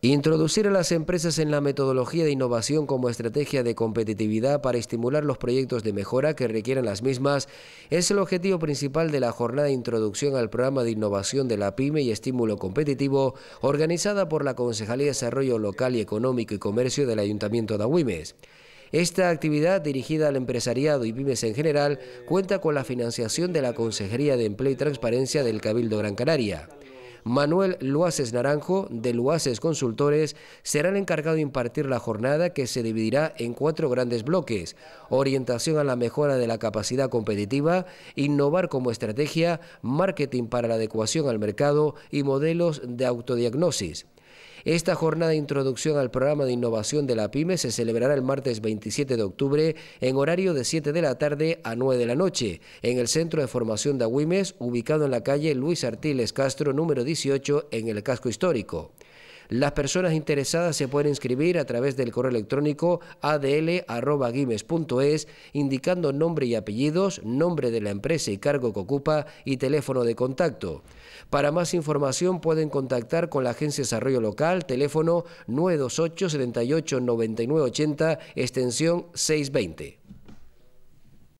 Introducir a las empresas en la metodología de innovación como estrategia de competitividad para estimular los proyectos de mejora que requieran las mismas es el objetivo principal de la jornada de introducción al programa de innovación de la PYME y estímulo competitivo organizada por la Concejalía de Desarrollo Local y Económico y Comercio del Ayuntamiento de Agüimes. Esta actividad, dirigida al empresariado y pymes en general, cuenta con la financiación de la Consejería de Empleo y Transparencia del Cabildo Gran Canaria. Manuel Luaces Naranjo, de Luaces Consultores, será el encargado de impartir la jornada que se dividirá en cuatro grandes bloques. Orientación a la mejora de la capacidad competitiva, innovar como estrategia, marketing para la adecuación al mercado y modelos de autodiagnosis. Esta jornada de introducción al programa de innovación de la PYME se celebrará el martes 27 de octubre en horario de 7 de la tarde a 9 de la noche en el Centro de Formación de Agüimes, ubicado en la calle Luis Artiles Castro, número 18, en el casco histórico. Las personas interesadas se pueden inscribir a través del correo electrónico adl.guimes.es, indicando nombre y apellidos, nombre de la empresa y cargo que ocupa y teléfono de contacto. Para más información pueden contactar con la Agencia de Desarrollo Local, teléfono 928 78 80, extensión 620.